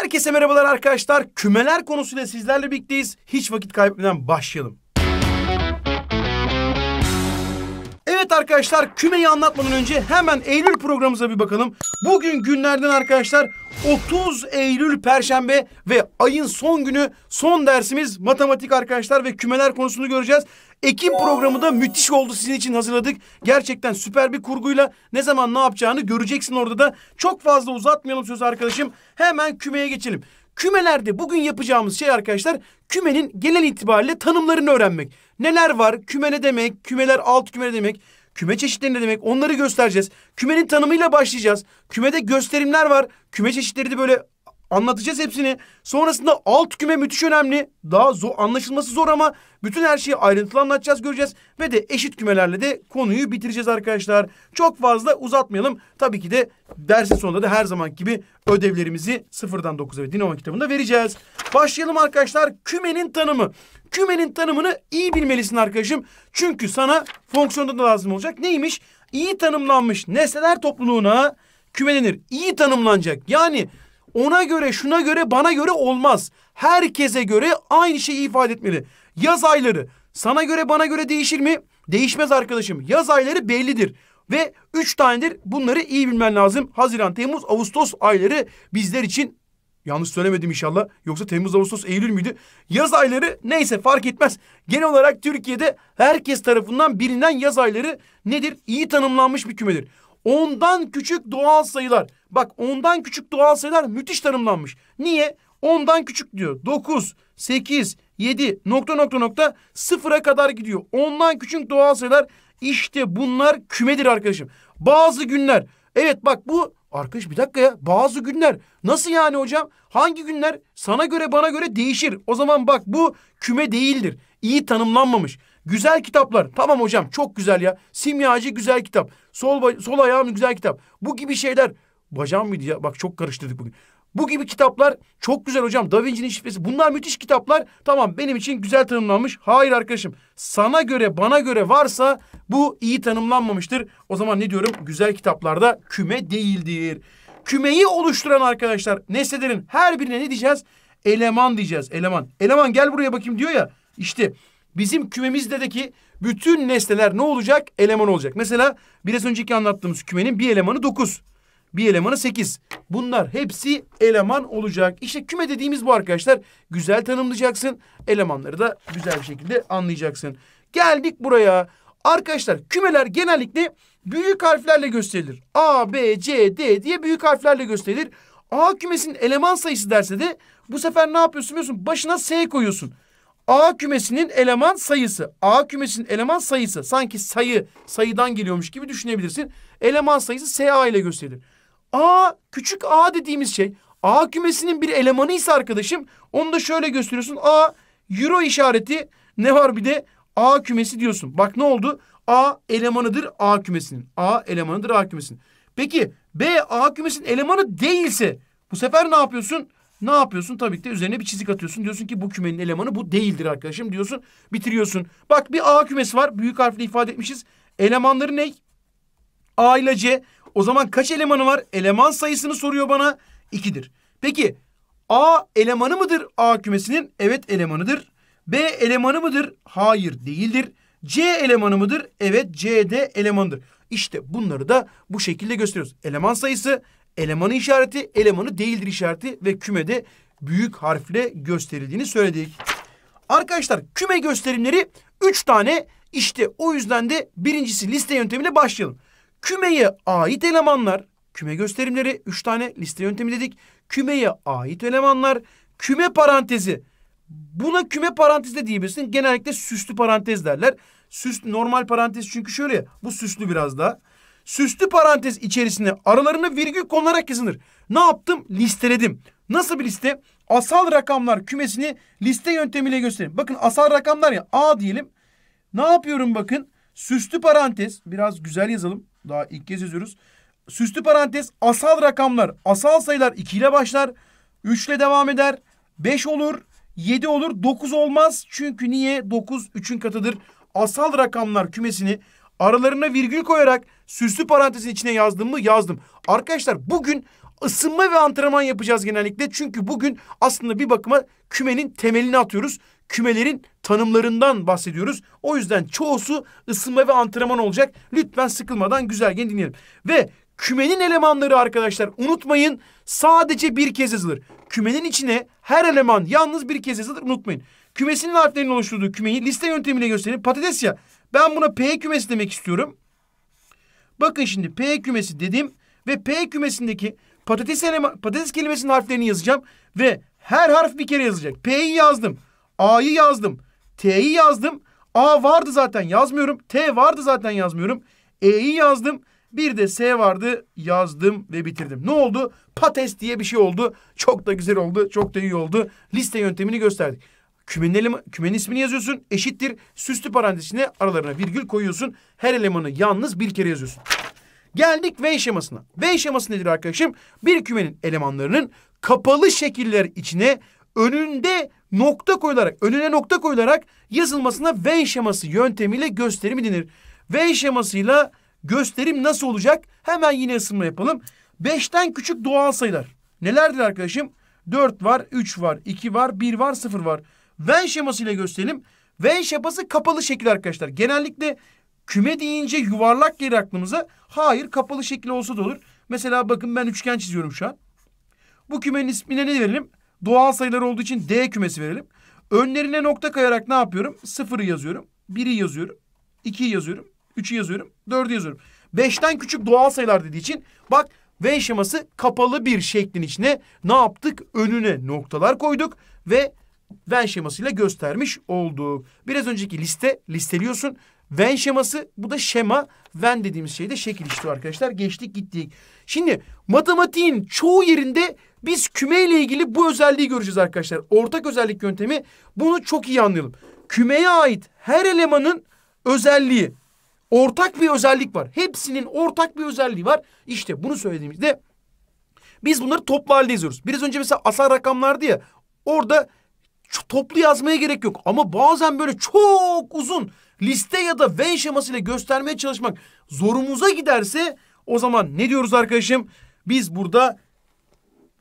Herkese merhabalar arkadaşlar. Kümeler konusuyla sizlerle birlikteyiz. Hiç vakit kaybetmeden başlayalım. Evet arkadaşlar kümeyi anlatmadan önce hemen Eylül programımıza bir bakalım. Bugün günlerden arkadaşlar 30 Eylül Perşembe ve ayın son günü son dersimiz matematik arkadaşlar ve kümeler konusunu göreceğiz. Ekim programı da müthiş oldu sizin için hazırladık. Gerçekten süper bir kurguyla ne zaman ne yapacağını göreceksin orada da. Çok fazla uzatmayalım söz arkadaşım. Hemen kümeye geçelim. Kümelerde bugün yapacağımız şey arkadaşlar kümenin genel itibariyle tanımlarını öğrenmek. Neler var? Küme ne demek? Kümeler alt küme ne demek? Küme çeşitleri ne demek? Onları göstereceğiz. Kümenin tanımıyla başlayacağız. Kümede gösterimler var. Küme çeşitleri de böyle Anlatacağız hepsini. Sonrasında alt küme müthiş önemli. Daha zor, anlaşılması zor ama bütün her şeyi ayrıntılı anlatacağız, göreceğiz. Ve de eşit kümelerle de konuyu bitireceğiz arkadaşlar. Çok fazla uzatmayalım. Tabii ki de dersin sonunda da her zaman gibi ödevlerimizi sıfırdan dokuza ve Dinamo kitabında vereceğiz. Başlayalım arkadaşlar. Kümenin tanımı. Kümenin tanımını iyi bilmelisin arkadaşım. Çünkü sana fonksiyonda da lazım olacak. Neymiş? İyi tanımlanmış nesneler topluluğuna küme denir. İyi tanımlanacak. Yani ona göre, şuna göre, bana göre olmaz. Herkese göre aynı şeyi ifade etmeli. Yaz ayları sana göre, bana göre değişir mi? Değişmez arkadaşım. Yaz ayları bellidir. Ve üç tanedir. Bunları iyi bilmen lazım. Haziran, Temmuz, Ağustos ayları bizler için Yanlış söylemedim inşallah. Yoksa Temmuz, Ağustos, Eylül müydü? Yaz ayları neyse fark etmez. Genel olarak Türkiye'de herkes tarafından bilinen yaz ayları nedir? İyi tanımlanmış bir kümedir. Ondan küçük doğal sayılar. Bak ondan küçük doğal sayılar müthiş tanımlanmış. Niye? Ondan küçük diyor. 9, 8, 7 nokta nokta nokta sıfıra kadar gidiyor. Ondan küçük doğal sayılar işte bunlar kümedir arkadaşım. Bazı günler. Evet bak bu arkadaş bir dakika ya bazı günler. Nasıl yani hocam? Hangi günler? Sana göre bana göre değişir. O zaman bak bu küme değildir. İyi tanımlanmamış. Güzel kitaplar. Tamam hocam çok güzel ya. Simyacı güzel kitap. Sol, sol ayağım güzel kitap. Bu gibi şeyler. Bacağım mıydı ya? Bak çok karıştırdık bugün. Bu gibi kitaplar çok güzel hocam. Da Vinci'nin şifresi. Bunlar müthiş kitaplar. Tamam benim için güzel tanımlanmış. Hayır arkadaşım. Sana göre bana göre varsa bu iyi tanımlanmamıştır. O zaman ne diyorum? Güzel kitaplarda küme değildir. Kümeyi oluşturan arkadaşlar nesnelerin her birine ne diyeceğiz? Eleman diyeceğiz. Eleman. Eleman gel buraya bakayım diyor ya. İşte bizim kümemizdeki bütün nesneler ne olacak? Eleman olacak. Mesela biraz önceki anlattığımız kümenin bir elemanı dokuz. Bir elemanı sekiz. Bunlar hepsi eleman olacak. İşte küme dediğimiz bu arkadaşlar. Güzel tanımlayacaksın. Elemanları da güzel bir şekilde anlayacaksın. Geldik buraya. Arkadaşlar kümeler genellikle büyük harflerle gösterilir. A, B, C, D diye büyük harflerle gösterilir. A kümesinin eleman sayısı derse de bu sefer ne yapıyorsun biliyorsun? Başına S koyuyorsun. A kümesinin eleman sayısı. A kümesinin eleman sayısı. Sanki sayı sayıdan geliyormuş gibi düşünebilirsin. Eleman sayısı SA ile gösterilir. A küçük A dediğimiz şey A kümesinin bir elemanı ise arkadaşım onu da şöyle gösteriyorsun. A euro işareti ne var bir de A kümesi diyorsun. Bak ne oldu? A elemanıdır A kümesinin. A elemanıdır A kümesinin. Peki B A kümesinin elemanı değilse bu sefer ne yapıyorsun? Ne yapıyorsun? Tabii ki de üzerine bir çizik atıyorsun. Diyorsun ki bu kümenin elemanı bu değildir arkadaşım diyorsun. Bitiriyorsun. Bak bir A kümesi var. Büyük harfle ifade etmişiz. Elemanları ne? A ile C. O zaman kaç elemanı var? Eleman sayısını soruyor bana. İkidir. Peki A elemanı mıdır A kümesinin? Evet elemanıdır. B elemanı mıdır? Hayır değildir. C elemanı mıdır? Evet C de elemanıdır. İşte bunları da bu şekilde gösteriyoruz. Eleman sayısı elemanı işareti, elemanı değildir işareti ve kümede büyük harfle gösterildiğini söyledik. Arkadaşlar küme gösterimleri üç tane işte o yüzden de birincisi liste yöntemiyle başlayalım. Kümeye ait elemanlar, küme gösterimleri üç tane liste yöntemi dedik. Kümeye ait elemanlar, küme parantezi. Buna küme parantezi de diyebilirsin. Genellikle süslü parantez derler. Süslü normal parantez çünkü şöyle ya, bu süslü biraz daha. Süslü parantez içerisinde aralarını virgül konularak yazılır. Ne yaptım? Listeledim. Nasıl bir liste? Asal rakamlar kümesini liste yöntemiyle göstereyim. Bakın asal rakamlar ya A diyelim. Ne yapıyorum bakın? Süslü parantez. Biraz güzel yazalım. Daha ilk kez yazıyoruz. Süslü parantez asal rakamlar. Asal sayılar 2 ile başlar. 3 ile devam eder. 5 olur. 7 olur. 9 olmaz. Çünkü niye? 9 3'ün katıdır. Asal rakamlar kümesini Aralarına virgül koyarak süslü parantezin içine yazdım mı? Yazdım. Arkadaşlar bugün ısınma ve antrenman yapacağız genellikle. Çünkü bugün aslında bir bakıma kümenin temelini atıyoruz. Kümelerin tanımlarından bahsediyoruz. O yüzden çoğusu ısınma ve antrenman olacak. Lütfen sıkılmadan güzelce dinleyelim. Ve kümenin elemanları arkadaşlar unutmayın sadece bir kez yazılır. Kümenin içine her eleman yalnız bir kez yazılır unutmayın. Kümesinin harflerinin oluşturduğu kümeyi liste yöntemiyle gösterin. Patates ya ben buna P kümesi demek istiyorum. Bakın şimdi P kümesi dedim ve P kümesindeki patates, patates kelimesinin harflerini yazacağım ve her harf bir kere yazacak. P'yi yazdım, A'yı yazdım, T'yi yazdım. A vardı zaten yazmıyorum. T vardı zaten yazmıyorum. E'yi yazdım. Bir de S vardı yazdım ve bitirdim. Ne oldu? Patates diye bir şey oldu. Çok da güzel oldu. Çok da iyi oldu. Liste yöntemini gösterdik. Kümenin, eleman, kümenin ismini yazıyorsun. Eşittir. Süslü parantezine aralarına virgül koyuyorsun. Her elemanı yalnız bir kere yazıyorsun. Geldik V şemasına. V şeması nedir arkadaşım? Bir kümenin elemanlarının kapalı şekiller içine önünde nokta koyularak, önüne nokta koyularak yazılmasına V şeması yöntemiyle gösterimi denir. V şemasıyla gösterim nasıl olacak? Hemen yine ısınma yapalım. Beşten küçük doğal sayılar. Nelerdir arkadaşım? Dört var, üç var, iki var, bir var, sıfır var. Venn şeması ile gösterelim. Venn şeması kapalı şekil arkadaşlar. Genellikle küme deyince yuvarlak gelir aklımıza. Hayır kapalı şekil olsa da olur. Mesela bakın ben üçgen çiziyorum şu an. Bu kümenin ismine ne verelim? Doğal sayılar olduğu için D kümesi verelim. Önlerine nokta kayarak ne yapıyorum? Sıfırı yazıyorum. Biri yazıyorum. ikiyi yazıyorum. Üçü yazıyorum. Dördü yazıyorum. Beşten küçük doğal sayılar dediği için bak V şeması kapalı bir şeklin içine ne yaptık? Önüne noktalar koyduk ve Venn şemasıyla göstermiş olduk. Biraz önceki liste listeliyorsun. Venn şeması bu da şema. Venn dediğimiz şey de şekil işte arkadaşlar. Geçtik gittik. Şimdi matematiğin çoğu yerinde biz küme ile ilgili bu özelliği göreceğiz arkadaşlar. Ortak özellik yöntemi bunu çok iyi anlayalım. Kümeye ait her elemanın özelliği ortak bir özellik var. Hepsinin ortak bir özelliği var. İşte bunu söylediğimizde biz bunları toplu halde yazıyoruz. Biraz önce mesela asal rakamlardı ya. Orada toplu yazmaya gerek yok. Ama bazen böyle çok uzun liste ya da Venn şemasıyla göstermeye çalışmak zorumuza giderse o zaman ne diyoruz arkadaşım? Biz burada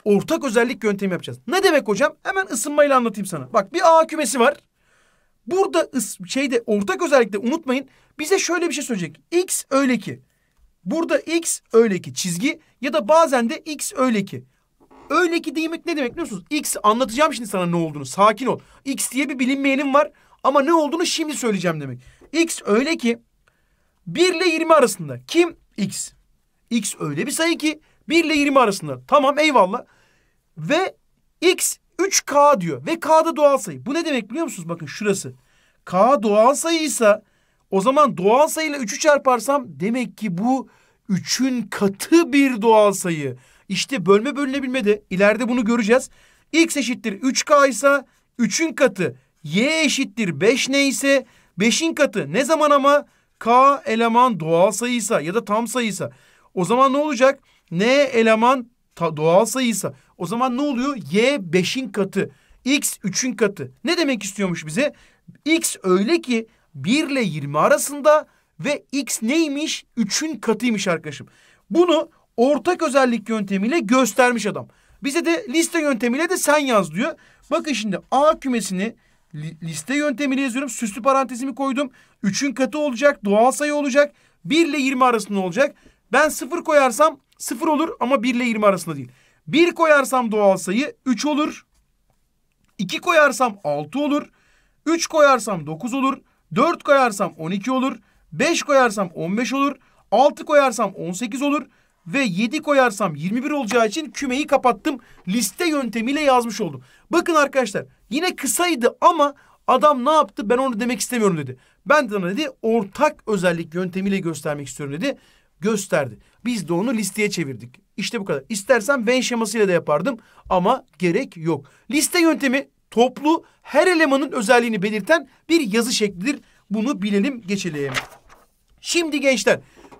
ortak özellik yöntemi yapacağız. Ne demek hocam? Hemen ısınmayla anlatayım sana. Bak bir A kümesi var. Burada şeyde ortak özellikle unutmayın bize şöyle bir şey söyleyecek. X öyle ki. Burada X öyle ki çizgi ya da bazen de X öyle ki. Öyle ki demek ne demek biliyorsunuz? X anlatacağım şimdi sana ne olduğunu. Sakin ol. X diye bir bilinmeyenim var ama ne olduğunu şimdi söyleyeceğim demek. X öyle ki 1 ile 20 arasında. Kim? X. X öyle bir sayı ki 1 ile 20 arasında. Tamam eyvallah. Ve X 3K diyor. Ve k K'da doğal sayı. Bu ne demek biliyor musunuz? Bakın şurası. K doğal sayıysa o zaman doğal sayıyla 3'ü çarparsam demek ki bu 3'ün katı bir doğal sayı. İşte bölme bölünebilmedi. İleride bunu göreceğiz. X eşittir 3K ise 3'ün katı Y eşittir 5 neyse 5'in katı ne zaman ama K eleman doğal sayıysa ya da tam sayıysa. O zaman ne olacak? N eleman doğal sayıysa. O zaman ne oluyor? Y 5'in katı. X 3'ün katı. Ne demek istiyormuş bize? X öyle ki 1 ile 20 arasında ve X neymiş? 3'ün katıymış arkadaşım. Bunu ortak özellik yöntemiyle göstermiş adam. Bize de liste yöntemiyle de sen yaz diyor. Bakın şimdi A kümesini liste yöntemiyle yazıyorum. Süslü parantezimi koydum. Üçün katı olacak. Doğal sayı olacak. 1 ile 20 arasında olacak. Ben 0 koyarsam 0 olur ama 1 ile 20 arasında değil. 1 koyarsam doğal sayı 3 olur. 2 koyarsam 6 olur. 3 koyarsam 9 olur. 4 koyarsam 12 olur. 5 koyarsam 15 olur. 6 koyarsam 18 olur ve 7 koyarsam 21 olacağı için kümeyi kapattım. Liste yöntemiyle yazmış oldum. Bakın arkadaşlar yine kısaydı ama adam ne yaptı ben onu demek istemiyorum dedi. Ben de ona dedi ortak özellik yöntemiyle göstermek istiyorum dedi. Gösterdi. Biz de onu listeye çevirdik. İşte bu kadar. İstersen Venn şemasıyla da yapardım ama gerek yok. Liste yöntemi toplu her elemanın özelliğini belirten bir yazı şeklidir. Bunu bilelim geçelim. Şimdi gençler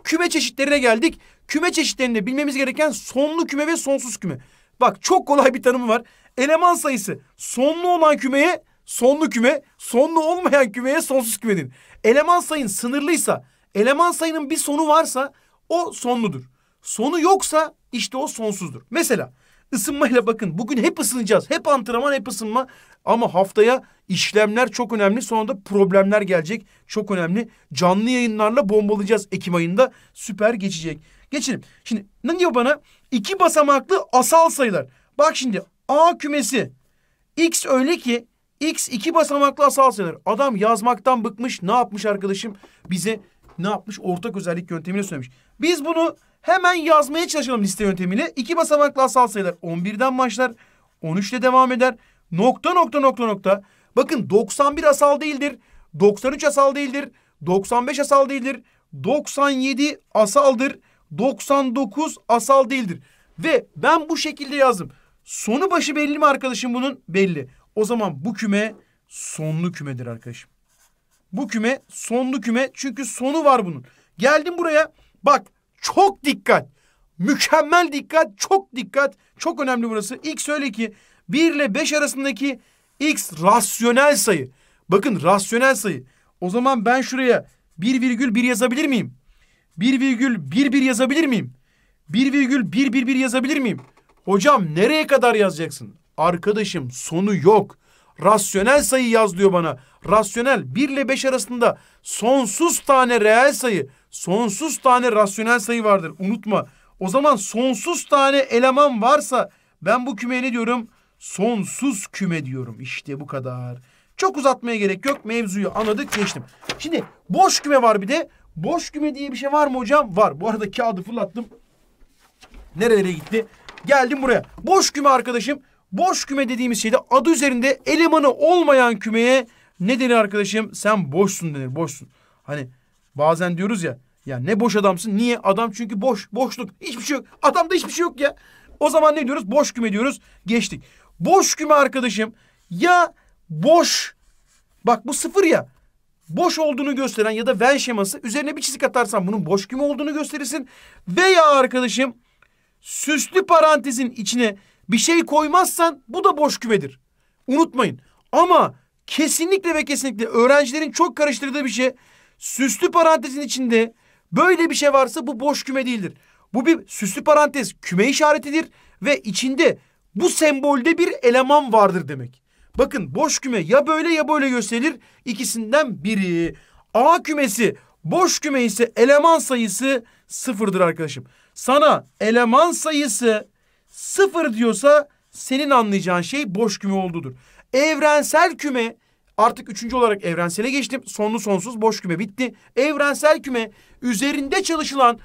küme çeşitlerine geldik. Küme çeşitlerinde bilmemiz gereken sonlu küme ve sonsuz küme. Bak çok kolay bir tanımı var. Eleman sayısı sonlu olan kümeye sonlu küme, sonlu olmayan kümeye sonsuz küme denir. Eleman sayın sınırlıysa, eleman sayının bir sonu varsa o sonludur. Sonu yoksa işte o sonsuzdur. Mesela Isınmayla bakın bugün hep ısınacağız. Hep antrenman hep ısınma. Ama haftaya işlemler çok önemli. Sonra da problemler gelecek. Çok önemli. Canlı yayınlarla bombalayacağız Ekim ayında. Süper geçecek. Geçelim. Şimdi ne diyor bana? İki basamaklı asal sayılar. Bak şimdi A kümesi. X öyle ki X iki basamaklı asal sayılar. Adam yazmaktan bıkmış. Ne yapmış arkadaşım? Bize ne yapmış? Ortak özellik yöntemini söylemiş. Biz bunu Hemen yazmaya çalışalım liste yöntemiyle. İki basamaklı asal sayılar 11'den başlar. 13 ile devam eder. Nokta nokta nokta nokta. Bakın 91 asal değildir. 93 asal değildir. 95 asal değildir. 97 asaldır. 99 asal değildir. Ve ben bu şekilde yazdım. Sonu başı belli mi arkadaşım bunun? Belli. O zaman bu küme sonlu kümedir arkadaşım. Bu küme sonlu küme çünkü sonu var bunun. Geldim buraya bak çok dikkat. Mükemmel dikkat, çok dikkat. Çok önemli burası. X öyle ki 1 ile 5 arasındaki x rasyonel sayı. Bakın rasyonel sayı. O zaman ben şuraya 1,1 yazabilir miyim? 1,11 yazabilir miyim? 1,111 yazabilir miyim? Hocam nereye kadar yazacaksın? Arkadaşım sonu yok. Rasyonel sayı yaz diyor bana. Rasyonel 1 ile 5 arasında sonsuz tane reel sayı, sonsuz tane rasyonel sayı vardır. Unutma. O zaman sonsuz tane eleman varsa ben bu kümeye ne diyorum? Sonsuz küme diyorum. İşte bu kadar. Çok uzatmaya gerek yok. Mevzuyu anladık geçtim. Şimdi boş küme var bir de. Boş küme diye bir şey var mı hocam? Var. Bu arada kağıdı fırlattım. Nerelere gitti? Geldim buraya. Boş küme arkadaşım Boş küme dediğimiz şeyde adı üzerinde elemanı olmayan kümeye ne denir arkadaşım? Sen boşsun denir, boşsun. Hani bazen diyoruz ya, ya ne boş adamsın? Niye? Adam çünkü boş, boşluk. Hiçbir şey yok. Adamda hiçbir şey yok ya. O zaman ne diyoruz? Boş küme diyoruz. Geçtik. Boş küme arkadaşım ya boş. Bak bu sıfır ya. Boş olduğunu gösteren ya da ben şeması üzerine bir çizik atarsan bunun boş küme olduğunu gösterirsin. Veya arkadaşım süslü parantezin içine bir şey koymazsan bu da boş kümedir. Unutmayın. Ama kesinlikle ve kesinlikle öğrencilerin çok karıştırdığı bir şey. Süslü parantezin içinde böyle bir şey varsa bu boş küme değildir. Bu bir süslü parantez küme işaretidir ve içinde bu sembolde bir eleman vardır demek. Bakın boş küme ya böyle ya böyle gösterilir. ikisinden biri. A kümesi boş küme ise eleman sayısı sıfırdır arkadaşım. Sana eleman sayısı Sıfır diyorsa senin anlayacağın şey boş küme olduğudur. Evrensel küme artık üçüncü olarak evrensele geçtim. Sonlu sonsuz boş küme bitti. Evrensel küme üzerinde çalışılan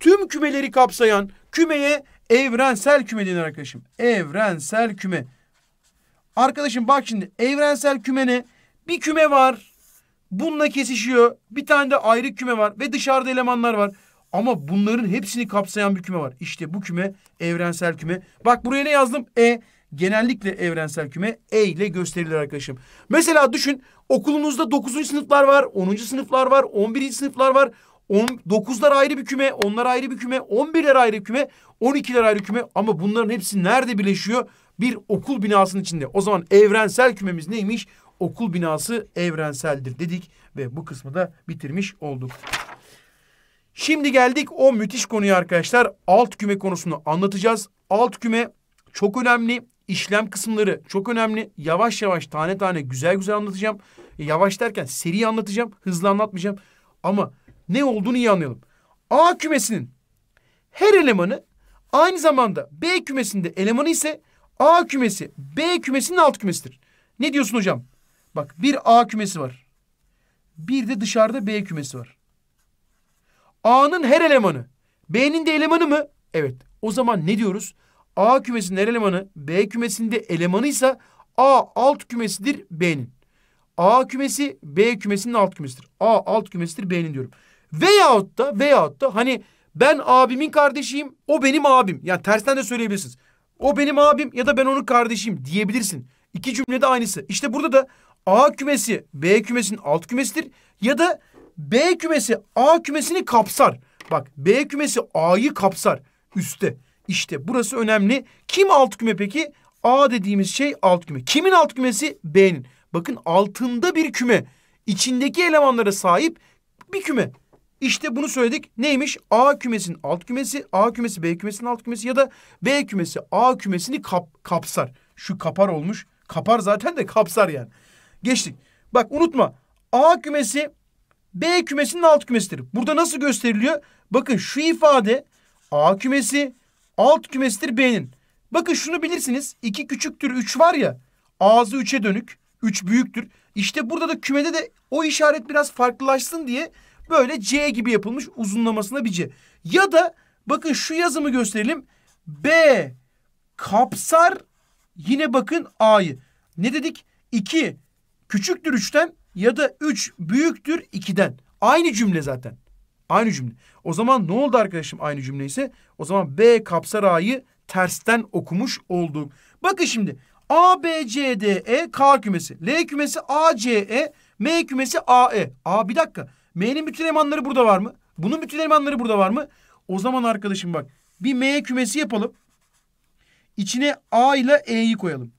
tüm kümeleri kapsayan kümeye evrensel küme denir arkadaşım. Evrensel küme. Arkadaşım bak şimdi evrensel küme Bir küme var. Bununla kesişiyor. Bir tane de ayrı küme var ve dışarıda elemanlar var. Ama bunların hepsini kapsayan bir küme var. İşte bu küme evrensel küme. Bak buraya ne yazdım? E genellikle evrensel küme E ile gösterilir arkadaşım. Mesela düşün okulunuzda 9. sınıflar var, 10. sınıflar var, 11. sınıflar var. 9'lar ayrı bir küme, onlar ayrı bir küme, 11'ler ayrı bir küme, 12'ler ayrı bir küme ama bunların hepsi nerede birleşiyor? Bir okul binasının içinde. O zaman evrensel kümemiz neymiş? Okul binası evrenseldir dedik ve bu kısmı da bitirmiş olduk. Şimdi geldik o müthiş konuya arkadaşlar. Alt küme konusunu anlatacağız. Alt küme çok önemli. İşlem kısımları çok önemli. Yavaş yavaş tane tane güzel güzel anlatacağım. E, yavaş derken seri anlatacağım. Hızlı anlatmayacağım. Ama ne olduğunu iyi anlayalım. A kümesinin her elemanı aynı zamanda B kümesinde elemanı ise A kümesi B kümesinin alt kümesidir. Ne diyorsun hocam? Bak bir A kümesi var. Bir de dışarıda B kümesi var. A'nın her elemanı B'nin de elemanı mı? Evet. O zaman ne diyoruz? A kümesinin her elemanı B kümesinde elemanıysa A alt kümesidir B'nin. A kümesi B kümesinin alt kümesidir. A alt kümesidir B'nin diyorum. Veyahut da veyahut da hani ben abimin kardeşiyim o benim abim. Yani tersten de söyleyebilirsiniz. O benim abim ya da ben onun kardeşiyim diyebilirsin. İki cümlede aynısı. İşte burada da A kümesi B kümesinin alt kümesidir ya da B kümesi A kümesini kapsar. Bak B kümesi A'yı kapsar üstte. İşte burası önemli. Kim alt küme peki? A dediğimiz şey alt küme. Kimin alt kümesi? B'nin. Bakın altında bir küme. İçindeki elemanlara sahip bir küme. İşte bunu söyledik. Neymiş? A kümesinin alt kümesi, A kümesi B kümesinin alt kümesi ya da B kümesi A kümesini kap, kapsar. Şu kapar olmuş. Kapar zaten de kapsar yani. Geçtik. Bak unutma. A kümesi B kümesinin alt kümesidir. Burada nasıl gösteriliyor? Bakın şu ifade A kümesi alt kümesidir B'nin. Bakın şunu bilirsiniz. 2 küçüktür 3 var ya. Ağzı 3'e dönük. 3 büyüktür. İşte burada da kümede de o işaret biraz farklılaşsın diye böyle C gibi yapılmış uzunlamasına bir C. Ya da bakın şu yazımı gösterelim. B kapsar yine bakın A'yı. Ne dedik? 2 küçüktür 3'ten ya da 3 büyüktür 2'den. Aynı cümle zaten. Aynı cümle. O zaman ne oldu arkadaşım aynı cümle ise? O zaman B kapsar A'yı tersten okumuş olduk. Bakın şimdi A, B, C, D, E, K kümesi. L kümesi A, C, E, M kümesi A, E. Aa bir dakika. M'nin bütün elemanları burada var mı? Bunun bütün elemanları burada var mı? O zaman arkadaşım bak bir M kümesi yapalım. İçine A ile E'yi koyalım.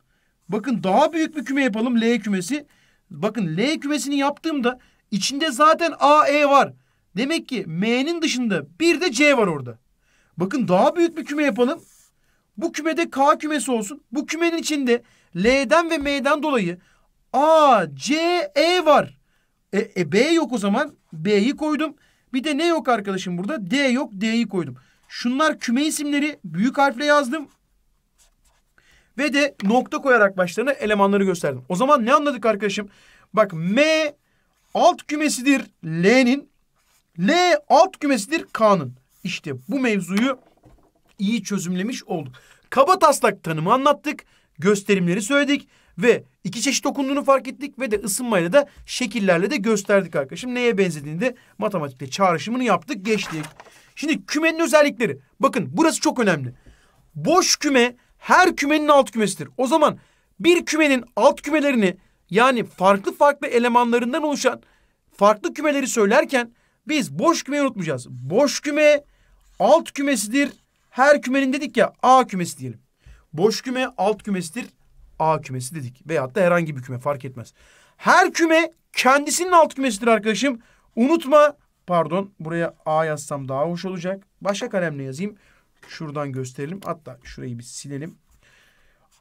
Bakın daha büyük bir küme yapalım L kümesi. Bakın L kümesini yaptığımda içinde zaten A, E var. Demek ki M'nin dışında bir de C var orada. Bakın daha büyük bir küme yapalım. Bu kümede K kümesi olsun. Bu kümenin içinde L'den ve M'den dolayı A, C, E var. E, e B yok o zaman. B'yi koydum. Bir de ne yok arkadaşım burada? D yok. D'yi koydum. Şunlar küme isimleri. Büyük harfle yazdım ve de nokta koyarak başlarına elemanları gösterdim. O zaman ne anladık arkadaşım? Bak M alt kümesidir L'nin. L alt kümesidir K'nın. İşte bu mevzuyu iyi çözümlemiş olduk. Kaba taslak tanımı anlattık. Gösterimleri söyledik ve iki çeşit okunduğunu fark ettik ve de ısınmayla da şekillerle de gösterdik arkadaşım. Neye benzediğini de matematikte çağrışımını yaptık geçtik. Şimdi kümenin özellikleri. Bakın burası çok önemli. Boş küme her kümenin alt kümesidir. O zaman bir kümenin alt kümelerini yani farklı farklı elemanlarından oluşan farklı kümeleri söylerken biz boş kümeyi unutmayacağız. Boş küme alt kümesidir. Her kümenin dedik ya A kümesi diyelim. Boş küme alt kümesidir. A kümesi dedik. Veyahut da herhangi bir küme fark etmez. Her küme kendisinin alt kümesidir arkadaşım. Unutma. Pardon buraya A yazsam daha hoş olacak. Başka kalemle yazayım. Şuradan gösterelim. Hatta şurayı bir silelim.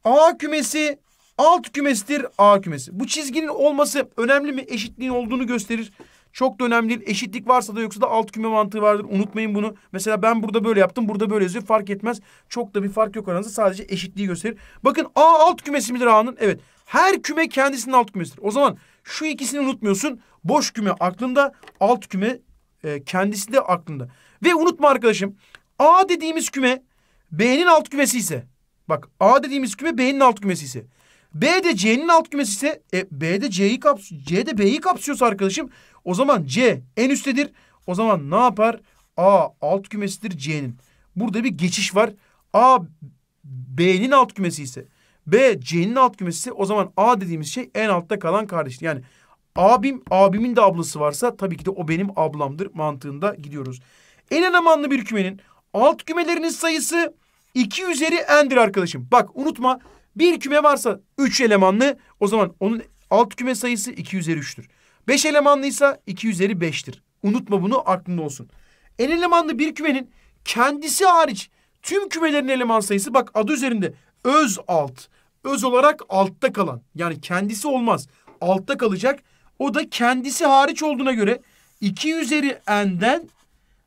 A kümesi alt kümesidir A kümesi. Bu çizginin olması önemli mi? Eşitliğin olduğunu gösterir. Çok da önemli değil. Eşitlik varsa da yoksa da alt küme mantığı vardır. Unutmayın bunu. Mesela ben burada böyle yaptım. Burada böyle yazıyor. Fark etmez. Çok da bir fark yok aranızda. Sadece eşitliği gösterir. Bakın A alt kümesi midir A'nın? Evet. Her küme kendisinin alt kümesidir. O zaman şu ikisini unutmuyorsun. Boş küme aklında. Alt küme e, kendisi de aklında. Ve unutma arkadaşım. A dediğimiz küme B'nin alt kümesi ise bak A dediğimiz küme B'nin alt kümesi ise B de C'nin alt kümesi ise e, B de C'yi kapsıyor. C de B'yi kapsıyorsa arkadaşım o zaman C en üsttedir. O zaman ne yapar? A alt kümesidir C'nin. Burada bir geçiş var. A B'nin alt kümesi ise B C'nin alt kümesi ise o zaman A dediğimiz şey en altta kalan kardeştir. Yani abim abimin de ablası varsa tabii ki de o benim ablamdır mantığında gidiyoruz. En önemli bir kümenin alt kümeleriniz sayısı 2 üzeri n'dir arkadaşım. Bak unutma bir küme varsa 3 elemanlı o zaman onun alt küme sayısı 2 üzeri 3'tür. 5 elemanlıysa 2 üzeri 5'tir. Unutma bunu aklında olsun. En elemanlı bir kümenin kendisi hariç tüm kümelerin eleman sayısı bak adı üzerinde öz alt. Öz olarak altta kalan yani kendisi olmaz altta kalacak. O da kendisi hariç olduğuna göre 2 üzeri n'den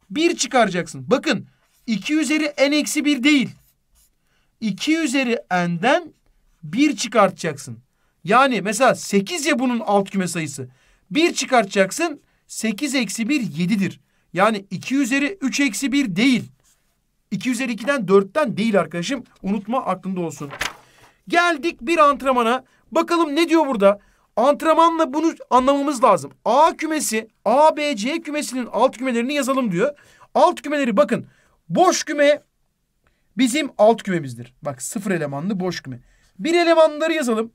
1 çıkaracaksın. Bakın 2 üzeri n eksi 1 değil. 2 üzeri n'den 1 çıkartacaksın. Yani mesela 8 ya bunun alt küme sayısı. 1 çıkartacaksın 8 eksi 1 7'dir. Yani 2 üzeri 3 eksi 1 değil. 2 üzeri 2'den 4'ten değil arkadaşım. Unutma aklında olsun. Geldik bir antrenmana. Bakalım ne diyor burada? Antrenmanla bunu anlamamız lazım. A kümesi, A, B, C kümesinin alt kümelerini yazalım diyor. Alt kümeleri bakın. Boş küme bizim alt kümemizdir. Bak sıfır elemanlı boş küme. Bir elemanları yazalım.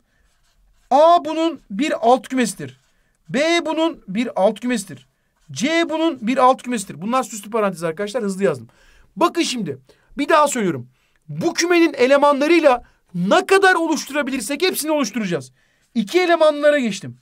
A bunun bir alt kümesidir. B bunun bir alt kümesidir. C bunun bir alt kümesidir. Bunlar süslü parantez arkadaşlar. Hızlı yazdım. Bakın şimdi. Bir daha söylüyorum. Bu kümenin elemanlarıyla ne kadar oluşturabilirsek hepsini oluşturacağız. İki elemanlara geçtim.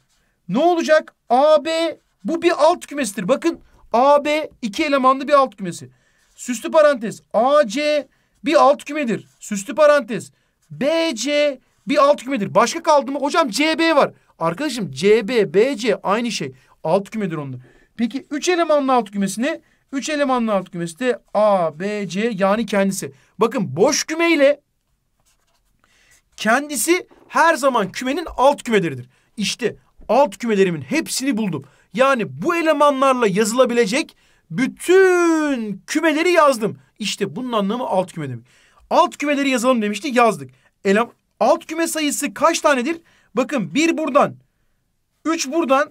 Ne olacak? AB bu bir alt kümesidir. Bakın AB iki elemanlı bir alt kümesi. Süslü parantez. AC bir alt kümedir. Süslü parantez. BC bir alt kümedir. Başka kaldı mı? Hocam CB var. Arkadaşım CB, BC aynı şey. Alt kümedir onda. Peki üç elemanlı alt kümesi ne? Üç elemanlı alt kümesi de A, B, C yani kendisi. Bakın boş küme ile kendisi her zaman kümenin alt kümeleridir. İşte alt kümelerimin hepsini buldum. Yani bu elemanlarla yazılabilecek bütün kümeleri yazdım. İşte bunun anlamı alt küme demek. Alt kümeleri yazalım demişti yazdık. Elem, alt küme sayısı kaç tanedir? Bakın bir buradan, üç buradan,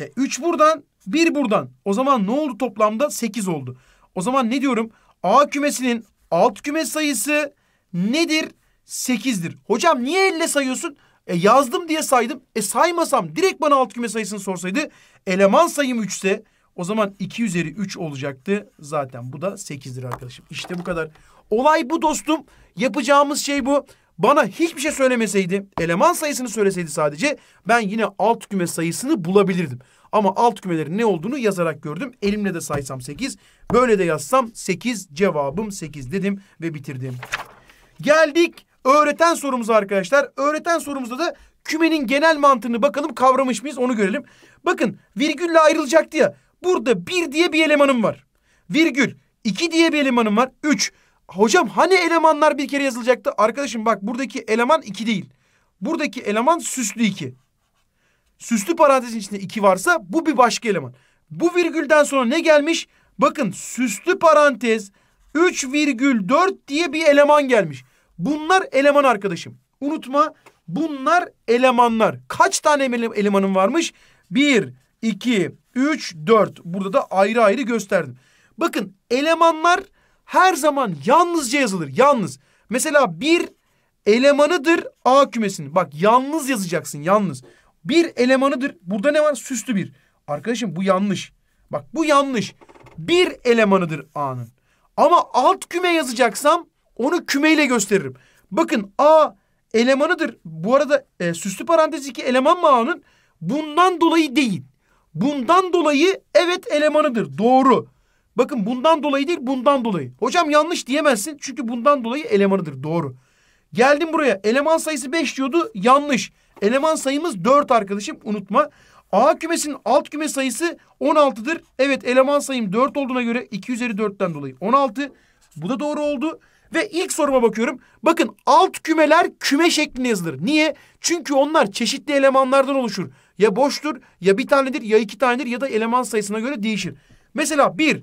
e, üç buradan, bir buradan. O zaman ne oldu toplamda? Sekiz oldu. O zaman ne diyorum? A kümesinin alt küme sayısı nedir? Sekizdir. Hocam niye elle sayıyorsun? E yazdım diye saydım. E saymasam direkt bana alt küme sayısını sorsaydı eleman sayım üçse. O zaman 2 üzeri 3 olacaktı. Zaten bu da 8'dir arkadaşım. İşte bu kadar. Olay bu dostum. Yapacağımız şey bu. Bana hiçbir şey söylemeseydi, eleman sayısını söyleseydi sadece ben yine alt küme sayısını bulabilirdim. Ama alt kümelerin ne olduğunu yazarak gördüm. Elimle de saysam 8, böyle de yazsam 8, cevabım 8 dedim ve bitirdim. Geldik öğreten sorumuza arkadaşlar. Öğreten sorumuzda da kümenin genel mantığını bakalım kavramış mıyız onu görelim. Bakın virgülle ayrılacaktı ya. Burada bir diye bir elemanım var. Virgül. iki diye bir elemanım var. Üç. Hocam hani elemanlar bir kere yazılacaktı? Arkadaşım bak buradaki eleman iki değil. Buradaki eleman süslü iki. Süslü parantezin içinde iki varsa bu bir başka eleman. Bu virgülden sonra ne gelmiş? Bakın süslü parantez 3,4 diye bir eleman gelmiş. Bunlar eleman arkadaşım. Unutma bunlar elemanlar. Kaç tane elemanım varmış? 1, 2, 3, 4. Burada da ayrı ayrı gösterdim. Bakın elemanlar her zaman yalnızca yazılır. Yalnız. Mesela bir elemanıdır A kümesinin. Bak yalnız yazacaksın yalnız. Bir elemanıdır. Burada ne var? Süslü bir. Arkadaşım bu yanlış. Bak bu yanlış. Bir elemanıdır A'nın. Ama alt küme yazacaksam onu kümeyle gösteririm. Bakın A elemanıdır. Bu arada e, süslü parantez iki eleman mı A'nın? Bundan dolayı değil. Bundan dolayı evet elemanıdır. Doğru. Bakın bundan dolayı değil bundan dolayı. Hocam yanlış diyemezsin çünkü bundan dolayı elemanıdır. Doğru. Geldim buraya eleman sayısı 5 diyordu yanlış. Eleman sayımız 4 arkadaşım unutma. A kümesinin alt küme sayısı 16'dır. Evet eleman sayım 4 olduğuna göre 2 üzeri 4'ten dolayı 16. Bu da doğru oldu. Ve ilk soruma bakıyorum. Bakın alt kümeler küme şeklinde yazılır. Niye? Çünkü onlar çeşitli elemanlardan oluşur ya boştur ya bir tanedir ya iki tanedir ya da eleman sayısına göre değişir. Mesela bir,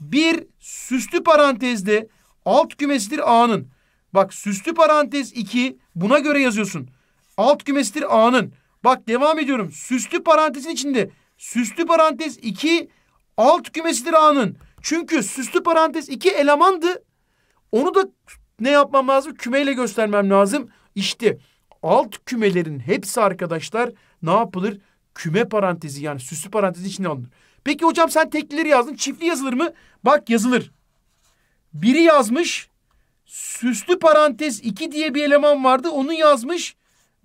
bir süslü parantezde alt kümesidir A'nın. Bak süslü parantez 2 buna göre yazıyorsun. Alt kümesidir A'nın. Bak devam ediyorum. Süslü parantezin içinde süslü parantez 2 alt kümesidir A'nın. Çünkü süslü parantez 2 elemandı. Onu da ne yapmam lazım? Kümeyle göstermem lazım. İşte alt kümelerin hepsi arkadaşlar ne yapılır? Küme parantezi yani süslü parantezi içine alınır. Peki hocam sen teklileri yazdın. Çiftli yazılır mı? Bak yazılır. Biri yazmış. Süslü parantez 2 diye bir eleman vardı. Onu yazmış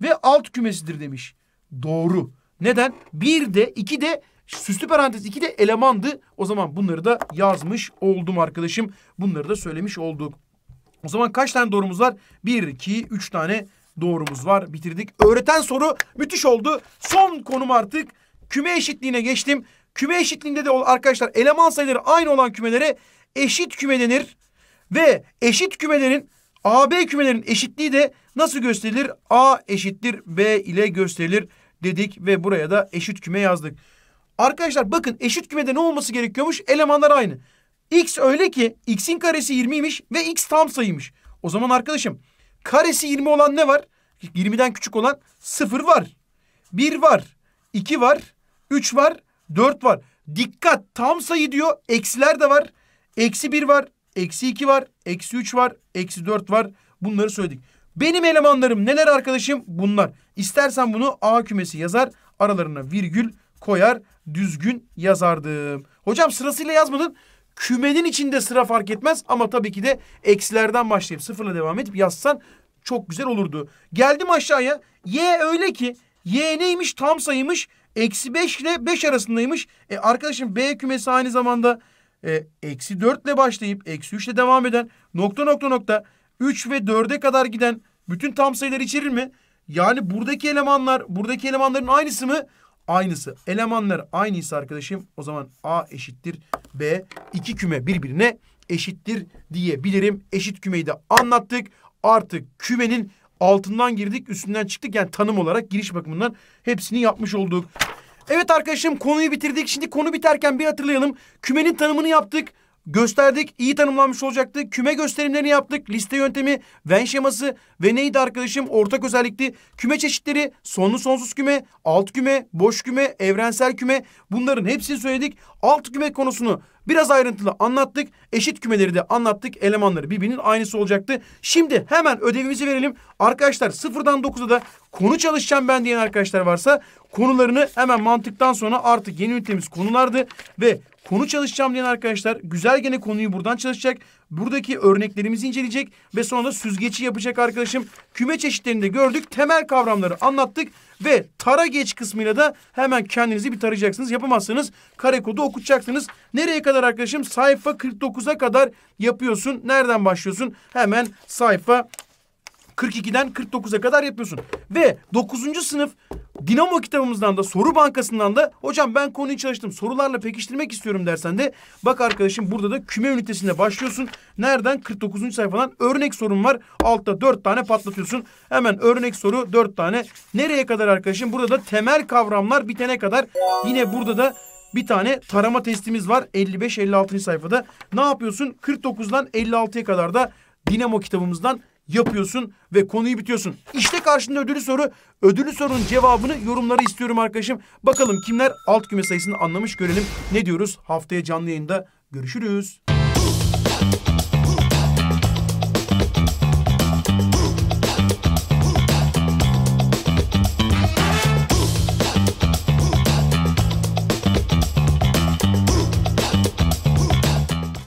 ve alt kümesidir demiş. Doğru. Neden? Bir de iki de süslü parantez iki de elemandı. O zaman bunları da yazmış oldum arkadaşım. Bunları da söylemiş olduk. O zaman kaç tane doğrumuz var? Bir, iki, üç tane doğrumuz var. Bitirdik. Öğreten soru müthiş oldu. Son konum artık küme eşitliğine geçtim. Küme eşitliğinde de arkadaşlar eleman sayıları aynı olan kümelere eşit küme denir. Ve eşit kümelerin AB kümelerin eşitliği de nasıl gösterilir? A eşittir B ile gösterilir dedik ve buraya da eşit küme yazdık. Arkadaşlar bakın eşit kümede ne olması gerekiyormuş? Elemanlar aynı. X öyle ki x'in karesi 20'ymiş ve x tam sayıymış. O zaman arkadaşım Karesi 20 olan ne var? 20'den küçük olan 0 var. 1 var. 2 var. 3 var. 4 var. Dikkat tam sayı diyor. Eksiler de var. Eksi 1 var. Eksi 2 var. Eksi 3 var. Eksi 4 var. Bunları söyledik. Benim elemanlarım neler arkadaşım? Bunlar. İstersen bunu A kümesi yazar. Aralarına virgül koyar. Düzgün yazardım. Hocam sırasıyla yazmadın. Kümenin içinde sıra fark etmez ama tabii ki de eksilerden başlayıp sıfırla devam edip yazsan çok güzel olurdu. Geldim aşağıya. Y öyle ki Y neymiş? Tam sayıymış. Eksi 5 ile 5 arasındaymış. E arkadaşım B kümesi aynı zamanda e, eksi 4 ile başlayıp eksi 3 ile devam eden nokta nokta nokta 3 ve 4'e kadar giden bütün tam sayılar içerir mi? Yani buradaki elemanlar buradaki elemanların aynısı mı? aynısı. Elemanlar aynıysa arkadaşım o zaman A eşittir B. iki küme birbirine eşittir diyebilirim. Eşit kümeyi de anlattık. Artık kümenin altından girdik üstünden çıktık. Yani tanım olarak giriş bakımından hepsini yapmış olduk. Evet arkadaşım konuyu bitirdik. Şimdi konu biterken bir hatırlayalım. Kümenin tanımını yaptık gösterdik, iyi tanımlanmış olacaktı. Küme gösterimlerini yaptık, liste yöntemi, Venn şeması ve neydi arkadaşım? Ortak özellikti. Küme çeşitleri, sonlu sonsuz küme, alt küme, boş küme, evrensel küme bunların hepsini söyledik. Alt küme konusunu biraz ayrıntılı anlattık. Eşit kümeleri de anlattık. Elemanları birbirinin aynısı olacaktı. Şimdi hemen ödevimizi verelim. Arkadaşlar sıfırdan dokuza da konu çalışacağım ben diyen arkadaşlar varsa konularını hemen mantıktan sonra artık yeni ünitemiz konulardı ve Konu çalışacağım diyen arkadaşlar güzel gene konuyu buradan çalışacak. Buradaki örneklerimizi inceleyecek ve sonra da süzgeci yapacak arkadaşım. Küme çeşitlerinde gördük. Temel kavramları anlattık ve tara geç kısmıyla da hemen kendinizi bir tarayacaksınız. Yapamazsanız kare kodu okutacaksınız. Nereye kadar arkadaşım? Sayfa 49'a kadar yapıyorsun. Nereden başlıyorsun? Hemen sayfa 42'den 49'a kadar yapıyorsun. Ve 9. sınıf Dinamo kitabımızdan da soru bankasından da hocam ben konuyu çalıştım sorularla pekiştirmek istiyorum dersen de bak arkadaşım burada da küme ünitesinde başlıyorsun. Nereden? 49. sayfadan örnek sorun var. Altta 4 tane patlatıyorsun. Hemen örnek soru 4 tane. Nereye kadar arkadaşım? Burada da temel kavramlar bitene kadar yine burada da bir tane tarama testimiz var 55-56. sayfada. Ne yapıyorsun? 49'dan 56'ya kadar da Dinamo kitabımızdan yapıyorsun ve konuyu bitiyorsun. İşte karşında ödülü soru. Ödülü sorunun cevabını yorumlara istiyorum arkadaşım. Bakalım kimler alt küme sayısını anlamış görelim. Ne diyoruz? Haftaya canlı yayında görüşürüz.